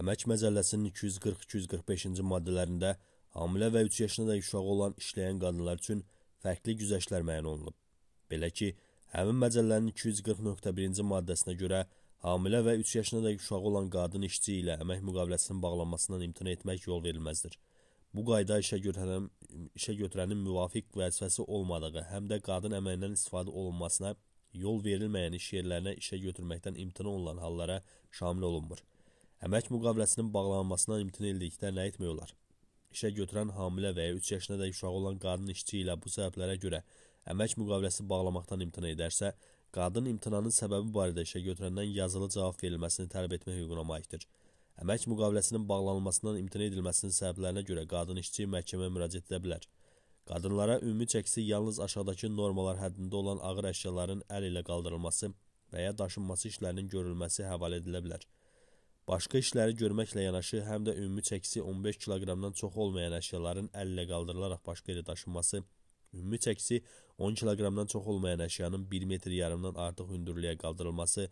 Əmək Məcəlləsinin 240-245-ci maddələrində hamilə və 3 yaşına da uşağı olan işləyən qadınlar üçün fərqli güzəştlər müəyyən olunub. Belə ki, həmin məcəllənin 240.1-ci maddəsinə görə hamilə və 3 yaşına da uşağı olan qadın işçi ilə əmək müqaviləsinin bağlanmasından imtina etmək yol verilməzdir. Bu qayda işə götürənin, işə götürənin müvafiq vəzifəsi olmadığı, həm də qadın əməyindən istifadə olunmasına yol verilməyən iş yerlərinə işə götürməkdən imtina olunan hallara şamil olunmur. Əmək müqaviləsinin bağlanmasından imtina edildikdə nə etmək olar? İşə götürən hamilə və ya 3 yaşına dək uşağı olan qadın işçi ilə bu səbəblərə görə əmək müqaviləsi bağlamaqdan imtina edərsə, qadın imtinanın səbəbi barədə işə götürəndən yazılı cavab verilməsini tələb etmək hüququna malikdir. Əmək müqaviləsinin bağlanmasından imtina edilməsinin səbəblərinə görə qadın işçi məhkəməyə müraciət edə bilər. Qadınlara ümumi çəkisi yalnız aşağıdakı normalar həddində olan ağır əşyaların əl ilə qaldırılması və ya daşınması işlərinin görülməsi həvalə edilə bilər. Başqa işləri görməklə yanaşı, həm də ümumi çəkisi 15 kiloqramdan çox olmayan əşyaların əllə qaldırılaraq başqa yerə daşınması, ümumi çəkisi 10 kiloqramdan çox olmayan əşyanın 1 metr yarımdan artıq hündürlüyə qaldırılması,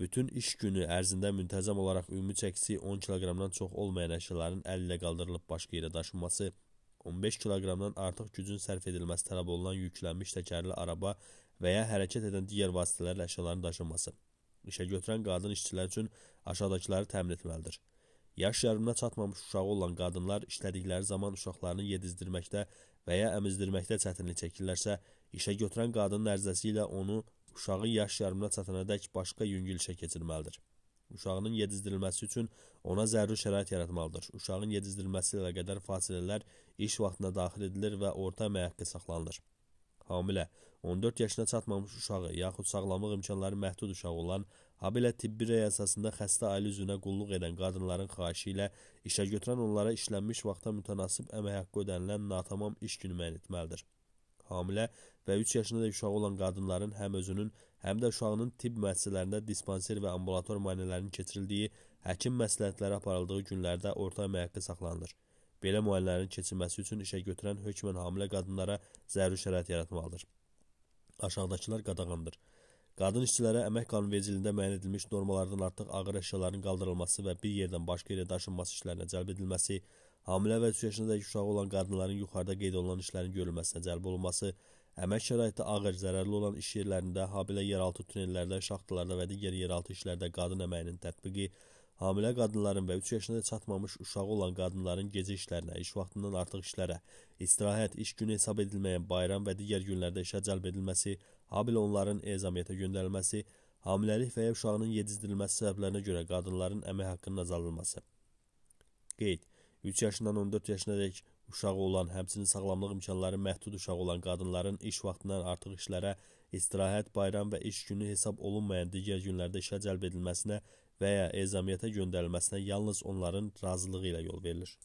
bütün iş günü ərzində müntəzəm olaraq ümumi çəkisi 10 kiloqramdan çox olmayan əşyaların əllə qaldırılıb başqa yerə daşınması, 15 kiloqramdan artıq gücün sərf edilməsi tələb olunan yüklənmiş təkərli araba və ya hərəkət edən digər vasitələrlə əşyaların daşınması. İşə götürən qadın işçilər üçün aşağıdakıları təmin etməlidir. Yaş yarımına çatmamış uşağı olan qadınlar işlədikləri zaman uşaqlarını yedizdirməkdə və ya əmizdirməkdə çətinlik çəkirlərsə, işə götürən qadının ərzəsi ilə onu uşağın yaş yarımına çatanadək başqa yüngül işə keçirməlidir. Uşağının yedizdirilməsi üçün ona zəruri şərait yaratmalıdır. Uşağın yedizdirilməsi ilə qədər fasilələr iş vaxtına daxil edilir və orta məyaqqə saxlanılır hamilə, 14 yaşına çatmamış uşağı, yaxud sağlamlıq imkanları məhdud uşağı olan, habelə tibbi rəy əsasında xəstə ailə üzvünə qulluq edən qadınların xahişi ilə işə götürən onlara işlənmiş vaxta mütənasib əmək haqqı ödənilən natamam iş günü müəyyən etməlidir. Hamilə və 3 yaşında da uşağı olan qadınların həm özünün, həm də uşağının tibb müəssisələrində dispanser və ambulator müayinələrinin keçirildiyi, həkim məsləhətləri aparıldığı günlərdə orta əmək haqqı saxlanılır belə müayinələrin keçilməsi üçün işə götürən hökmən hamilə qadınlara zəruri şərait yaratmalıdır. Aşağıdakılar qadağandır. Qadın işçilərə əmək qanunvericiliyində müəyyən edilmiş normalardan artıq ağır əşyaların qaldırılması və bir yerdən başqa yerə daşınması işlərinə cəlb edilməsi, hamilə və 3 yaşındakı uşağı olan qadınların yuxarıda qeyd olunan işlərin görülməsinə cəlb olunması, əmək şəraiti ağır, zərərli olan iş yerlərində, habilə yeraltı tunellərdə, şaxtalarda və digər yeraltı işlərdə qadın əməyinin tətbiqi, Hamilə qadınların və 3 yaşına çatmamış uşağı olan qadınların gecə işlərinə, iş vaxtından artıq işlərə, istirahət, iş günü hesab edilməyən bayram və digər günlərdə işə cəlb edilməsi, habil onların ezamiyyətə göndərilməsi, hamiləlik və ya uşağının yedizdirilməsi səbəblərinə görə qadınların əmək haqqının azaldılması. Qeyd 3 yaşından 14 yaşına dək uşağı olan, həmçinin sağlamlıq imkanları məhdud uşağı olan qadınların iş vaxtından artıq işlərə, istirahət, bayram və iş günü hesab olunmayan digər günlərdə işə cəlb edilməsinə və ya ezamiyyətə göndərilməsinə yalnız onların razılığı ilə yol verilir.